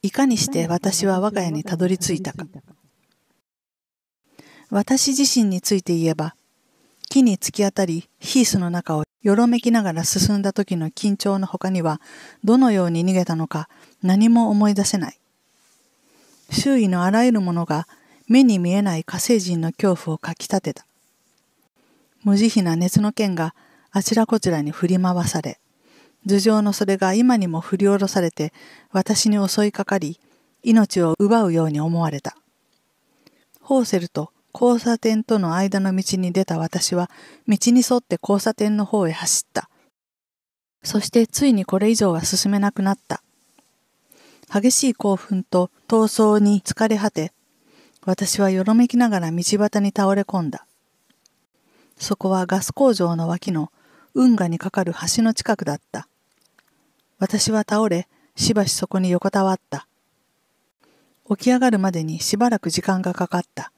いかにして私は我が家にたどり着いたか私自身について言えば木に突き当たりヒースの中をよろめきながら進んだ時の緊張の他にはどのように逃げたのか何も思い出せない周囲のあらゆるものが目に見えない火星人の恐怖をかきたてた無慈悲な熱の剣があちらこちらに振り回され頭上のそれが今にも振り下ろされて私に襲いかかり、命を奪うように思われた。ホーセルと交差点との間の道に出た私は、道に沿って交差点の方へ走った。そしてついにこれ以上は進めなくなった。激しい興奮と闘争に疲れ果て、私はよろめきながら道端に倒れ込んだ。そこはガス工場の脇の運河にかかる橋の近くだった。私は倒れ、しばしそこに横たわった。起き上がるまでにしばらく時間がかかった。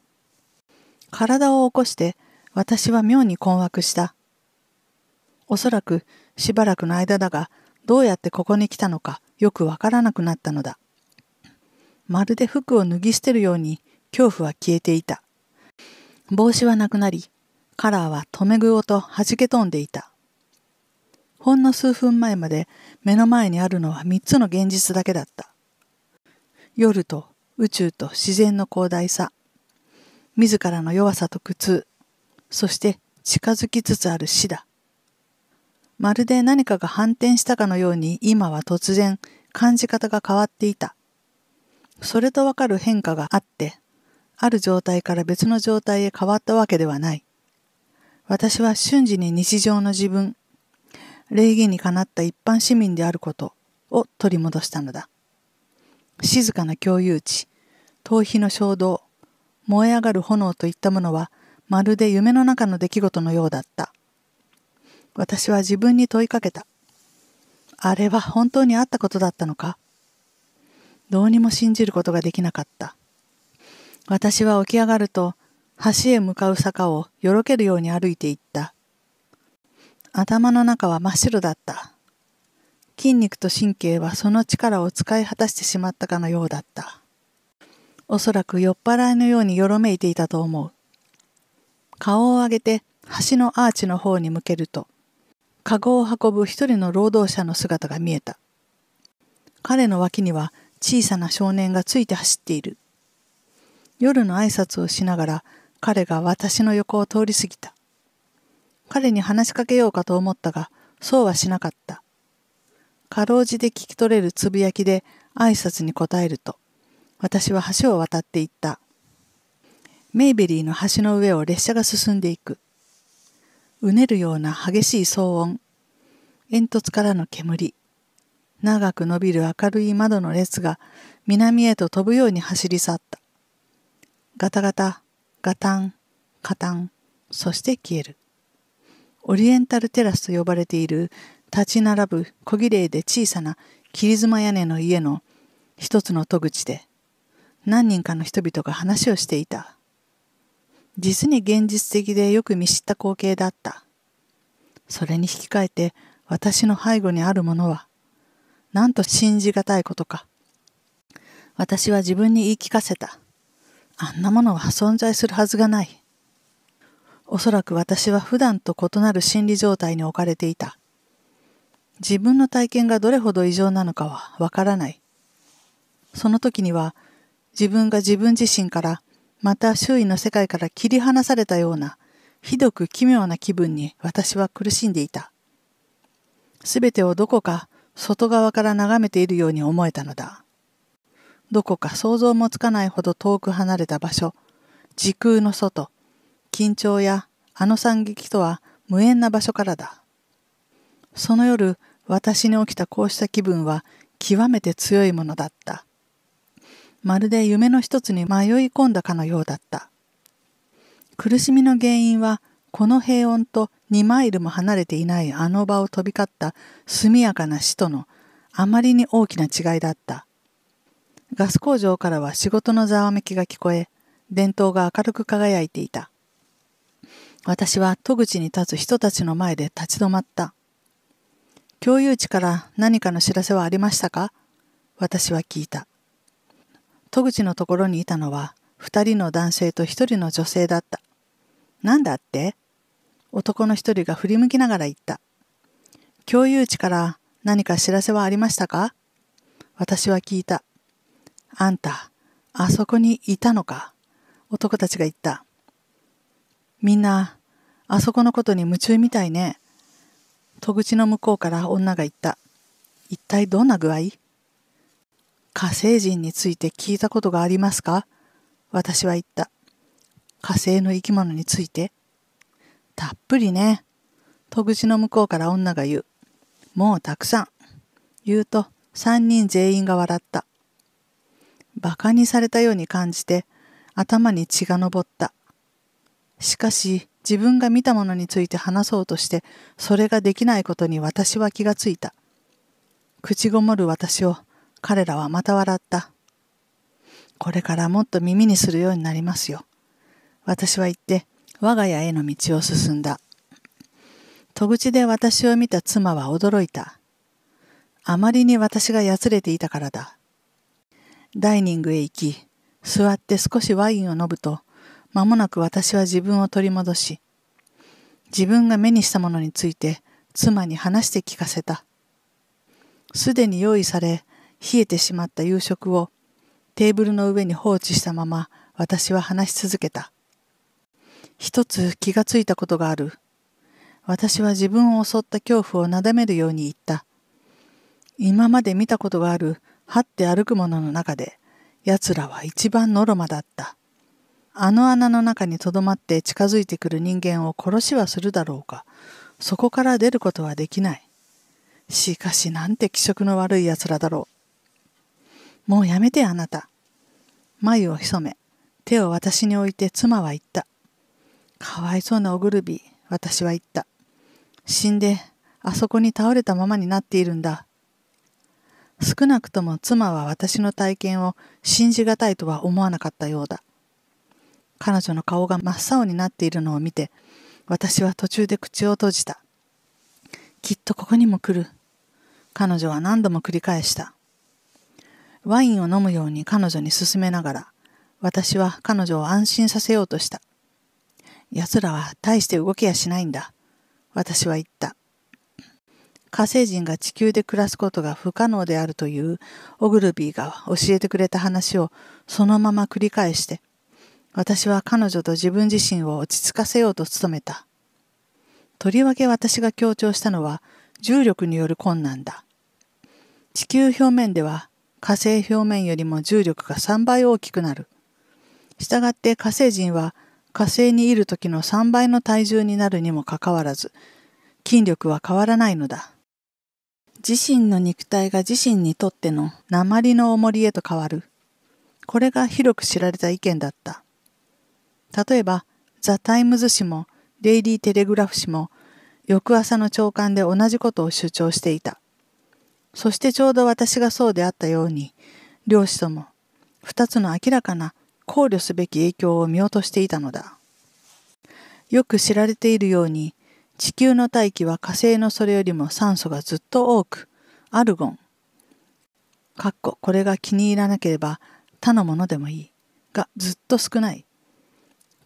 体を起こして、私は妙に困惑した。おそらくしばらくの間だが、どうやってここに来たのかよくわからなくなったのだ。まるで服を脱ぎ捨てるように恐怖は消えていた。帽子はなくなり、カラーは留め具をと弾け飛んでいた。ほんの数分前まで目の前にあるのは3つの現実だけだった。夜と宇宙と自然の広大さ、自らの弱さと苦痛、そして近づきつつある死だ。まるで何かが反転したかのように今は突然感じ方が変わっていた。それとわかる変化があって、ある状態から別の状態へ変わったわけではない。私は瞬時に日常の自分、礼儀にかなった一般市民であることを取り戻したのだ。静かな共有地、逃避の衝動、燃え上がる炎といったものは、まるで夢の中の出来事のようだった。私は自分に問いかけた。あれは本当にあったことだったのかどうにも信じることができなかった。私は起き上がると、橋へ向かう坂をよろけるように歩いていった。頭の中は真っ白だった。筋肉と神経はその力を使い果たしてしまったかのようだった。おそらく酔っ払いのようによろめいていたと思う。顔を上げて橋のアーチの方に向けると、カゴを運ぶ一人の労働者の姿が見えた。彼の脇には小さな少年がついて走っている。夜の挨拶をしながら彼が私の横を通り過ぎた。彼に話しかけようかと思ったが、そうはしなかった。かろうじて聞き取れるつぶやきで挨拶に答えると、私は橋を渡っていった。メイベリーの橋の上を列車が進んでいく。うねるような激しい騒音。煙突からの煙。長く伸びる明るい窓の列が南へと飛ぶように走り去った。ガタガタ、ガタン、カタン、そして消える。オリエンタルテラスと呼ばれている立ち並ぶ小綺麗で小さな切妻屋根の家の一つの戸口で何人かの人々が話をしていた。実に現実的でよく見知った光景だった。それに引き換えて私の背後にあるものは、なんと信じがたいことか。私は自分に言い聞かせた。あんなものは存在するはずがない。おそらく私は普段と異なる心理状態に置かれていた。自分の体験がどれほど異常なのかはわからない。その時には自分が自分自身からまた周囲の世界から切り離されたようなひどく奇妙な気分に私は苦しんでいた。すべてをどこか外側から眺めているように思えたのだ。どこか想像もつかないほど遠く離れた場所、時空の外、緊張やあの惨劇とは無縁な場所からだ。その夜、私に起きたこうした気分は極めて強いものだった。まるで夢の一つに迷い込んだかのようだった。苦しみの原因は、この平穏と2マイルも離れていないあの場を飛び交った速やかな死とのあまりに大きな違いだった。ガス工場からは仕事のざわめきが聞こえ、電灯が明るく輝いていた。私は戸口に立つ人たちの前で立ち止まった。共有地から何かの知らせはありましたか私は聞いた。戸口のところにいたのは2人の男性と1人の女性だった。何だって男の1人が振り向きながら言った。共有地から何か知らせはありましたか私は聞いた。あんた、あそこにいたのか男たちが言った。みんな、あそこのことに夢中みたいね。戸口の向こうから女が言った。一体どんな具合火星人について聞いたことがありますか私は言った。火星の生き物について。たっぷりね。戸口の向こうから女が言う。もうたくさん。言うと、三人全員が笑った。馬鹿にされたように感じて、頭に血が昇った。しかし自分が見たものについて話そうとしてそれができないことに私は気がついた口ごもる私を彼らはまた笑ったこれからもっと耳にするようになりますよ私は言って我が家への道を進んだ戸口で私を見た妻は驚いたあまりに私がやつれていたからだダイニングへ行き座って少しワインを飲むと間もなく私は自分を取り戻し、自分が目にしたものについて妻に話して聞かせた。すでに用意され、冷えてしまった夕食をテーブルの上に放置したまま私は話し続けた。一つ気がついたことがある。私は自分を襲った恐怖をなだめるように言った。今まで見たことがある、這って歩く者の中で、奴らは一番ノロマだった。あの穴の中にとどまって近づいてくる人間を殺しはするだろうか。そこから出ることはできない。しかしなんて気色の悪い奴らだろう。もうやめてあなた。眉を潜め、手を私に置いて妻は言った。かわいそうなおぐるび、私は言った。死んで、あそこに倒れたままになっているんだ。少なくとも妻は私の体験を信じがたいとは思わなかったようだ。彼女の顔が真っ青になっているのを見て私は途中で口を閉じたきっとここにも来る彼女は何度も繰り返したワインを飲むように彼女に勧めながら私は彼女を安心させようとした奴らは大して動きやしないんだ私は言った火星人が地球で暮らすことが不可能であるというオグルビーが教えてくれた話をそのまま繰り返して私は彼女と自分自身を落ち着かせようと努めた。とりわけ私が強調したのは重力による困難だ。地球表面では火星表面よりも重力が3倍大きくなる。したがって火星人は火星にいる時の3倍の体重になるにもかかわらず、筋力は変わらないのだ。自身の肉体が自身にとっての鉛の重りへと変わる。これが広く知られた意見だった。例えば、ザ・タイムズ紙もデイリー・テレグラフ紙も翌朝の朝刊で同じことを主張していた。そしてちょうど私がそうであったように、両氏とも2つの明らかな考慮すべき影響を見落としていたのだ。よく知られているように、地球の大気は火星のそれよりも酸素がずっと多く、アルゴン、かっここれが気に入らなければ他のものでもいい、がずっと少ない。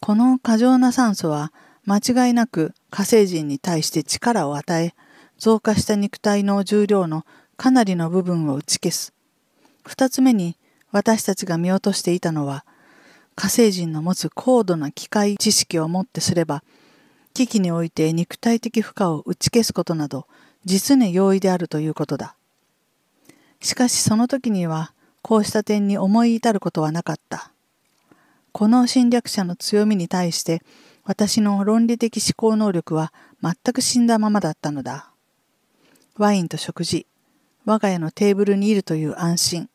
この過剰な酸素は間違いなく火星人に対して力を与え、増加した肉体の重量のかなりの部分を打ち消す。二つ目に私たちが見落としていたのは、火星人の持つ高度な機械知識をもってすれば、危機において肉体的負荷を打ち消すことなど、実に容易であるということだ。しかしその時には、こうした点に思い至ることはなかった。この侵略者の強みに対して私の論理的思考能力は全く死んだままだったのだ。ワインと食事、我が家のテーブルにいるという安心、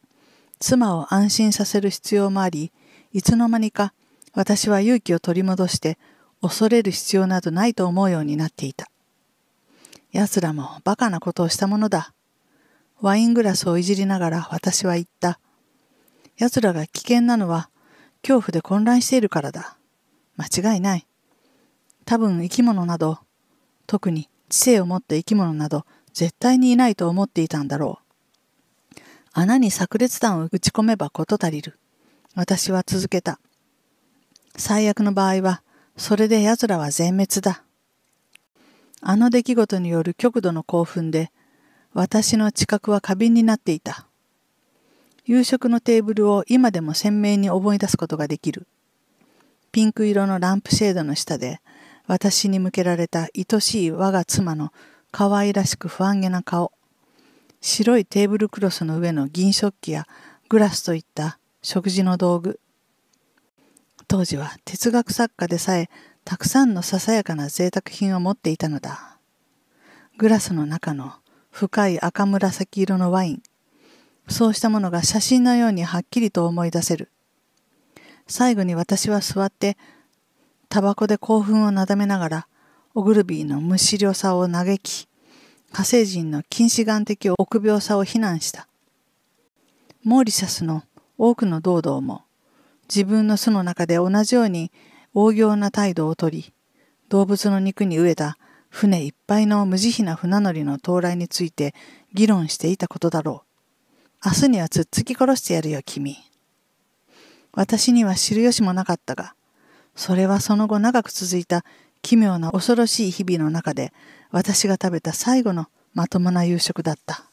妻を安心させる必要もあり、いつの間にか私は勇気を取り戻して恐れる必要などないと思うようになっていた。奴らもバカなことをしたものだ。ワイングラスをいじりながら私は言った。奴らが危険なのは恐怖で混乱しているからだ。間違いない。多分生き物など、特に知性を持った生き物など、絶対にいないと思っていたんだろう。穴に炸裂弾を打ち込めば事足りる。私は続けた。最悪の場合は、それで奴らは全滅だ。あの出来事による極度の興奮で、私の知覚は過敏になっていた。夕食のテーブルを今でも鮮明に思い出すことができる。ピンク色のランプシェードの下で、私に向けられた愛しい我が妻の可愛らしく不安げな顔。白いテーブルクロスの上の銀食器やグラスといった食事の道具。当時は哲学作家でさえたくさんのささやかな贅沢品を持っていたのだ。グラスの中の深い赤紫色のワイン。そうしたものが写真のようにはっきりと思い出せる。最後に私は座って、タバコで興奮をなだめながら、オグルビーの無視慮さを嘆き、火星人の近視眼的臆病さを非難した。モーリシャスの多くの堂々も、自分の巣の中で同じように横行な態度をとり、動物の肉に飢えた船いっぱいの無慈悲な船乗りの到来について議論していたことだろう。明日にはつっつき殺してやるよ、君。私には知る由もなかったが、それはその後長く続いた奇妙な恐ろしい日々の中で、私が食べた最後のまともな夕食だった。